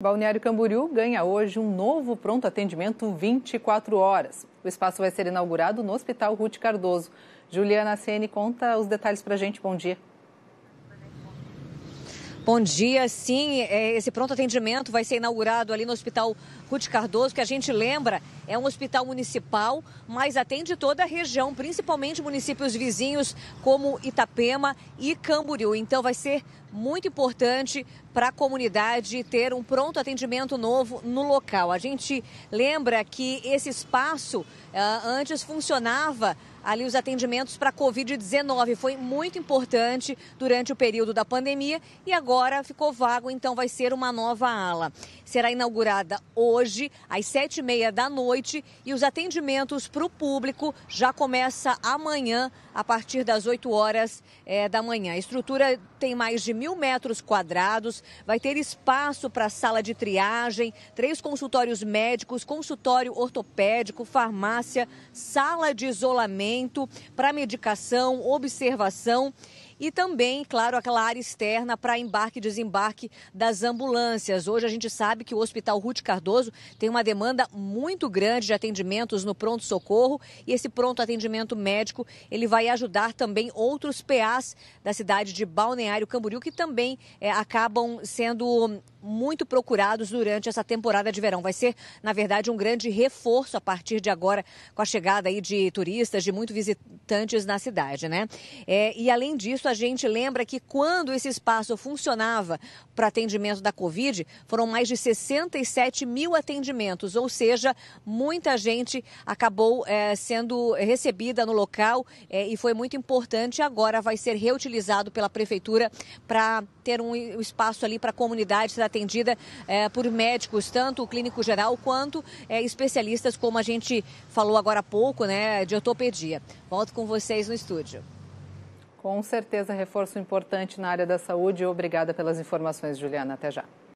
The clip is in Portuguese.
Balneário Camboriú ganha hoje um novo pronto atendimento 24 horas. O espaço vai ser inaugurado no Hospital Ruth Cardoso. Juliana Sene conta os detalhes para gente. Bom dia. Bom dia, sim. É, esse pronto atendimento vai ser inaugurado ali no Hospital Ruth Cardoso, que a gente lembra é um hospital municipal, mas atende toda a região, principalmente municípios vizinhos como Itapema e Camboriú. Então vai ser muito importante para a comunidade ter um pronto atendimento novo no local. A gente lembra que esse espaço eh, antes funcionava ali os atendimentos para Covid-19. Foi muito importante durante o período da pandemia e agora ficou vago, então vai ser uma nova ala. Será inaugurada hoje, às sete e meia da noite, e os atendimentos para o público já começa amanhã, a partir das 8 horas é, da manhã. A estrutura tem mais de mil metros quadrados, Vai ter espaço para sala de triagem, três consultórios médicos, consultório ortopédico, farmácia, sala de isolamento para medicação, observação e também, claro, aquela área externa para embarque e desembarque das ambulâncias. Hoje a gente sabe que o Hospital Ruth Cardoso tem uma demanda muito grande de atendimentos no pronto-socorro e esse pronto atendimento médico ele vai ajudar também outros PAs da cidade de Balneário Camboriú que também é, acabam sendo muito procurados durante essa temporada de verão. Vai ser, na verdade, um grande reforço a partir de agora com a chegada aí de turistas, de muito visit habitantes na cidade, né? É, e além disso, a gente lembra que quando esse espaço funcionava para atendimento da Covid, foram mais de 67 mil atendimentos, ou seja, muita gente acabou é, sendo recebida no local é, e foi muito importante. Agora vai ser reutilizado pela prefeitura para ter um espaço ali para a comunidade ser atendida é, por médicos, tanto o clínico geral quanto é, especialistas, como a gente falou agora há pouco, né, de ortopedia. Volto com com vocês no estúdio. Com certeza, reforço importante na área da saúde. Obrigada pelas informações, Juliana. Até já.